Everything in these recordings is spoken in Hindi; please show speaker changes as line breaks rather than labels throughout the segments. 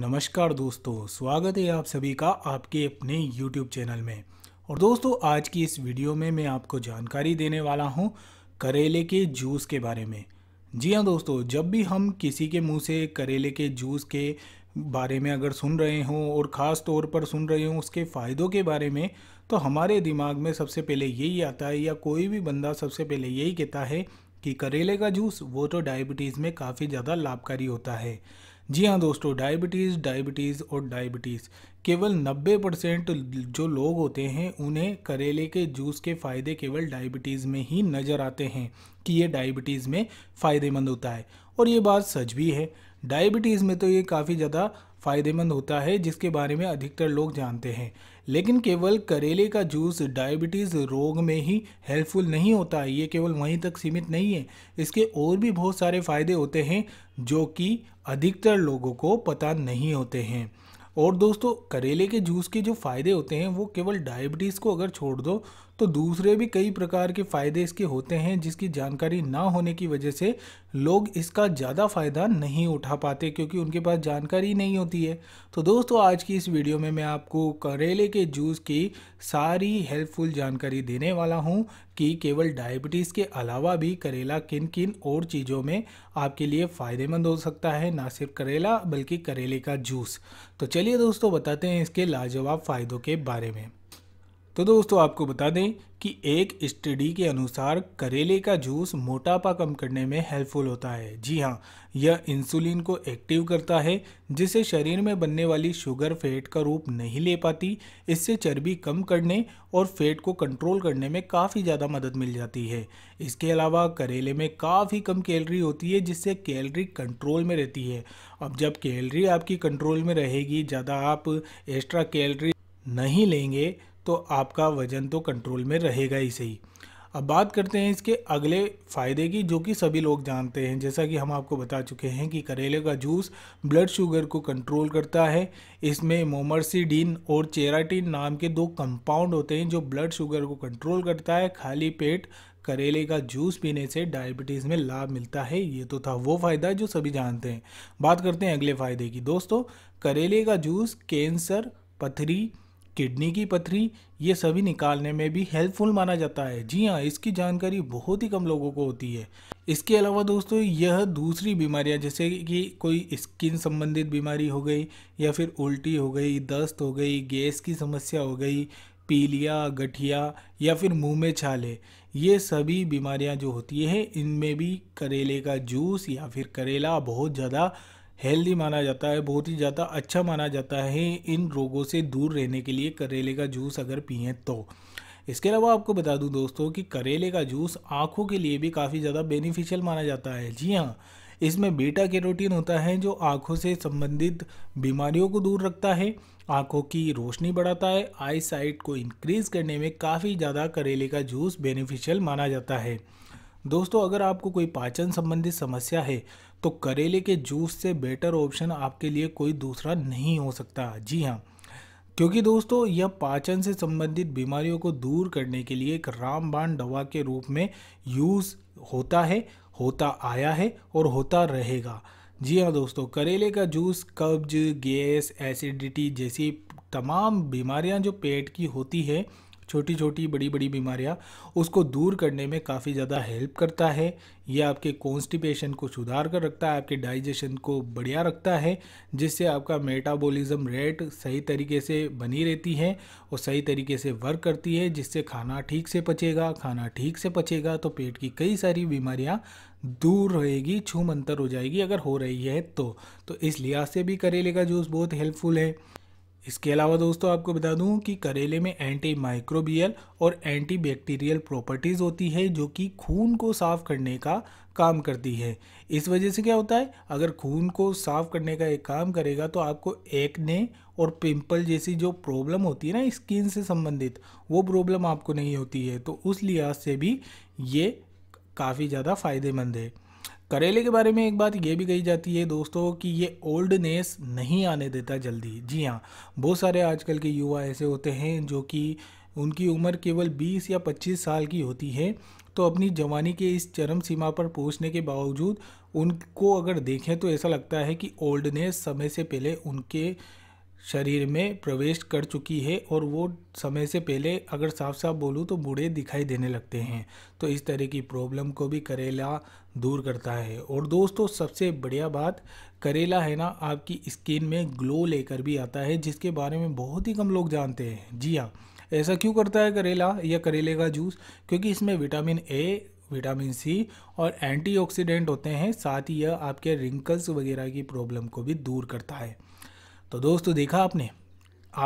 नमस्कार दोस्तों स्वागत है आप सभी का आपके अपने YouTube चैनल में और दोस्तों आज की इस वीडियो में मैं आपको जानकारी देने वाला हूं करेले के जूस के बारे में जी हां दोस्तों जब भी हम किसी के मुंह से करेले के जूस के बारे में अगर सुन रहे हों और ख़ास तौर पर सुन रहे हों उसके फ़ायदों के बारे में तो हमारे दिमाग में सबसे पहले यही आता है या कोई भी बंदा सबसे पहले यही कहता है कि करेले का जूस वो तो डायबिटीज़ में काफ़ी ज़्यादा लाभकारी होता है जी हाँ दोस्तों डायबिटीज़ डायबिटीज़ और डायबिटीज़ केवल 90 परसेंट जो लोग होते हैं उन्हें करेले के जूस के फ़ायदे केवल डायबिटीज़ में ही नज़र आते हैं कि ये डायबिटीज़ में फ़ायदेमंद होता है और ये बात सच भी है डायबिटीज़ में तो ये काफ़ी ज़्यादा फ़ायदेमंद होता है जिसके बारे में अधिकतर लोग जानते हैं लेकिन केवल करेले का जूस डायबिटीज़ रोग में ही हेल्पफुल नहीं होता ये केवल वहीं तक सीमित नहीं है इसके और भी बहुत सारे फ़ायदे होते हैं जो कि अधिकतर लोगों को पता नहीं होते हैं और दोस्तों करेले के जूस के जो फ़ायदे होते हैं वो केवल डायबिटीज़ को अगर छोड़ दो तो दूसरे भी कई प्रकार के फ़ायदे इसके होते हैं जिसकी जानकारी ना होने की वजह से लोग इसका ज़्यादा फ़ायदा नहीं उठा पाते क्योंकि उनके पास जानकारी नहीं होती है तो दोस्तों आज की इस वीडियो में मैं आपको करेले के जूस की सारी हेल्पफुल जानकारी देने वाला हूँ कि केवल डायबिटीज़ के अलावा भी करेला किन किन और चीज़ों में आपके लिए फ़ायदेमंद हो सकता है ना सिर्फ करेला बल्कि करेले का जूस तो चलिए दोस्तों बताते हैं इसके लाजवाब फ़ायदों के बारे में तो दोस्तों आपको बता दें कि एक स्टडी के अनुसार करेले का जूस मोटापा कम करने में हेल्पफुल होता है जी हाँ यह इंसुलिन को एक्टिव करता है जिसे शरीर में बनने वाली शुगर फैट का रूप नहीं ले पाती इससे चर्बी कम करने और फैट को कंट्रोल करने में काफ़ी ज़्यादा मदद मिल जाती है इसके अलावा करेले में काफ़ी कम कैलरी होती है जिससे कैलरी कंट्रोल में रहती है अब जब कैलरी आपकी कंट्रोल में रहेगी ज़्यादा आप एक्स्ट्रा कैलरी नहीं लेंगे तो आपका वज़न तो कंट्रोल में रहेगा ही सही अब बात करते हैं इसके अगले फ़ायदे की जो कि सभी लोग जानते हैं जैसा कि हम आपको बता चुके हैं कि करेले का जूस ब्लड शुगर को कंट्रोल करता है इसमें मोमरसीडीन और चेराटीन नाम के दो कंपाउंड होते हैं जो ब्लड शुगर को कंट्रोल करता है खाली पेट करेले का जूस पीने से डायबिटीज़ में लाभ मिलता है ये तो था वो फ़ायदा जो सभी जानते हैं बात करते हैं अगले फ़ायदे की दोस्तों करेले का जूस कैंसर पथरी किडनी की पथरी ये सभी निकालने में भी हेल्पफुल माना जाता है जी हाँ इसकी जानकारी बहुत ही कम लोगों को होती है इसके अलावा दोस्तों यह दूसरी बीमारियां जैसे कि कोई स्किन संबंधित बीमारी हो गई या फिर उल्टी हो गई दस्त हो गई गैस की समस्या हो गई पीलिया गठिया या फिर मुंह में छाले ये सभी बीमारियां जो होती हैं इनमें भी करेले का जूस या फिर करेला बहुत ज़्यादा हेल्दी माना जाता है बहुत ही ज़्यादा अच्छा माना जाता है इन रोगों से दूर रहने के लिए करेले का जूस अगर पिए तो इसके अलावा आपको बता दूं दोस्तों कि करेले का जूस आँखों के लिए भी काफ़ी ज़्यादा बेनिफिशियल माना जाता है जी हाँ इसमें बीटा कैरोटीन होता है जो आँखों से संबंधित बीमारियों को दूर रखता है आँखों की रोशनी बढ़ाता है आई साइट को इंक्रीज़ करने में काफ़ी ज़्यादा करेले का जूस बेनिफिशियल माना जाता है दोस्तों अगर आपको कोई पाचन संबंधित समस्या है तो करेले के जूस से बेटर ऑप्शन आपके लिए कोई दूसरा नहीं हो सकता जी हाँ क्योंकि दोस्तों यह पाचन से संबंधित बीमारियों को दूर करने के लिए एक रामबाण दवा के रूप में यूज़ होता है होता आया है और होता रहेगा जी हाँ दोस्तों करेले का जूस कब्ज गैस एसिडिटी जैसी तमाम बीमारियां जो पेट की होती है छोटी छोटी बड़ी बड़ी बीमारियाँ उसको दूर करने में काफ़ी ज़्यादा हेल्प करता है यह आपके कॉन्स्टिपेशन को सुधार कर रखता है आपके डाइजेशन को बढ़िया रखता है जिससे आपका मेटाबॉलिज्म रेट सही तरीके से बनी रहती है और सही तरीके से वर्क करती है जिससे खाना ठीक से पचेगा खाना ठीक से पचेगा तो पेट की कई सारी बीमारियाँ दूर रहेगी छूम अंतर हो जाएगी अगर हो रही है तो, तो इस लिहाज से भी करेले का जूस बहुत हेल्पफुल है इसके अलावा दोस्तों आपको बता दूं कि करेले में एंटी माइक्रोबियल और एंटी बैक्टीरियल प्रॉपर्टीज़ होती है जो कि खून को साफ करने का काम करती है इस वजह से क्या होता है अगर खून को साफ करने का एक काम करेगा तो आपको एक्ने और पिंपल जैसी जो प्रॉब्लम होती है ना स्किन से संबंधित वो प्रॉब्लम आपको नहीं होती है तो उस लिहाज से भी ये काफ़ी ज़्यादा फ़ायदेमंद है करेले के बारे में एक बात ये भी कही जाती है दोस्तों कि ये ओल्डनेस नहीं आने देता जल्दी जी हाँ बहुत सारे आजकल के युवा ऐसे होते हैं जो कि उनकी उम्र केवल 20 या 25 साल की होती है तो अपनी जवानी के इस चरम सीमा पर पहुंचने के बावजूद उनको अगर देखें तो ऐसा लगता है कि ओल्डनेस समय से पहले उनके शरीर में प्रवेश कर चुकी है और वो समय से पहले अगर साफ साफ बोलूँ तो बूढ़े दिखाई देने लगते हैं तो इस तरह की प्रॉब्लम को भी करेला दूर करता है और दोस्तों सबसे बढ़िया बात करेला है ना आपकी स्किन में ग्लो लेकर भी आता है जिसके बारे में बहुत ही कम लोग जानते हैं जी हाँ ऐसा क्यों करता है करेला या करेले का जूस क्योंकि इसमें विटामिन ए विटामिन सी और एंटीऑक्सीडेंट होते हैं साथ ही यह आपके रिंकल्स वगैरह की प्रॉब्लम को भी दूर करता है तो दोस्तों देखा आपने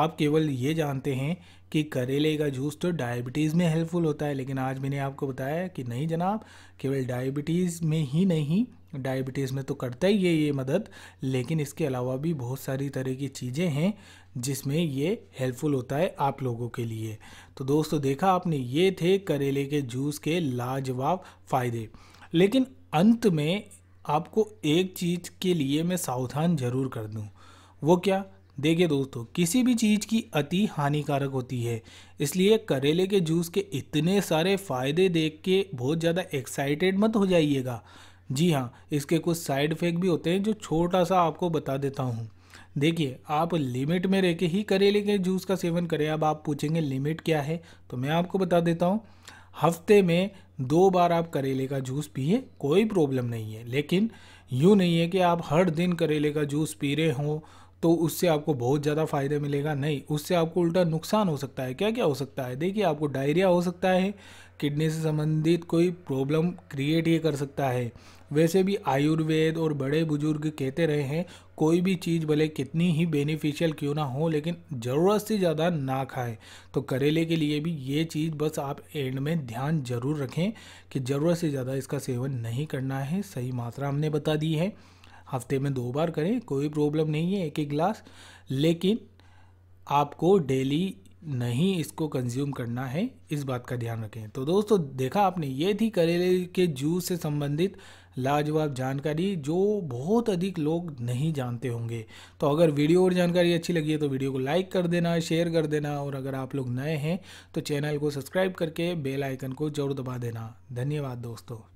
आप केवल ये जानते हैं कि करेले का जूस तो डायबिटीज़ में हेल्पफुल होता है लेकिन आज मैंने आपको बताया कि नहीं जनाब केवल डायबिटीज़ में ही नहीं डायबिटीज़ में तो करता ही है ये मदद लेकिन इसके अलावा भी बहुत सारी तरह की चीज़ें हैं जिसमें ये हेल्पफुल होता है आप लोगों के लिए तो दोस्तों देखा आपने ये थे करेले के जूस के लाजवाब फ़ायदे लेकिन अंत में आपको एक चीज़ के लिए मैं सावधान ज़रूर कर दूँ वो क्या देखिए दोस्तों किसी भी चीज़ की अति हानिकारक होती है इसलिए करेले के जूस के इतने सारे फ़ायदे देख के बहुत ज़्यादा एक्साइटेड मत हो जाइएगा जी हाँ इसके कुछ साइड इफ़ेक्ट भी होते हैं जो छोटा सा आपको बता देता हूँ देखिए आप लिमिट में रह के ही करेले के जूस का सेवन करें अब आप पूछेंगे लिमिट क्या है तो मैं आपको बता देता हूँ हफ्ते में दो बार आप करेले का जूस पिए कोई प्रॉब्लम नहीं है लेकिन यूँ नहीं है कि आप हर दिन करेले का जूस पी रहे हों तो उससे आपको बहुत ज़्यादा फ़ायदा मिलेगा नहीं उससे आपको उल्टा नुकसान हो सकता है क्या क्या हो सकता है देखिए आपको डायरिया हो सकता है किडनी से संबंधित कोई प्रॉब्लम क्रिएट ये कर सकता है वैसे भी आयुर्वेद और बड़े बुजुर्ग कहते रहे हैं कोई भी चीज़ भले कितनी ही बेनिफिशियल क्यों ना हो लेकिन ज़रूरत से ज़्यादा ना खाएं तो करेले के लिए भी ये चीज़ बस आप एंड में ध्यान ज़रूर रखें कि ज़रूरत से ज़्यादा इसका सेवन नहीं करना है सही मात्रा हमने बता दी है हफ्ते में दो बार करें कोई प्रॉब्लम नहीं है एक एक गिलास लेकिन आपको डेली नहीं इसको कंज्यूम करना है इस बात का ध्यान रखें तो दोस्तों देखा आपने ये थी करेले के जूस से संबंधित लाजवाब जानकारी जो बहुत अधिक लोग नहीं जानते होंगे तो अगर वीडियो और जानकारी अच्छी लगी है तो वीडियो को लाइक कर देना शेयर कर देना और अगर आप लोग नए हैं तो चैनल को सब्सक्राइब करके बेल आइकन को जरूर दबा देना धन्यवाद दोस्तों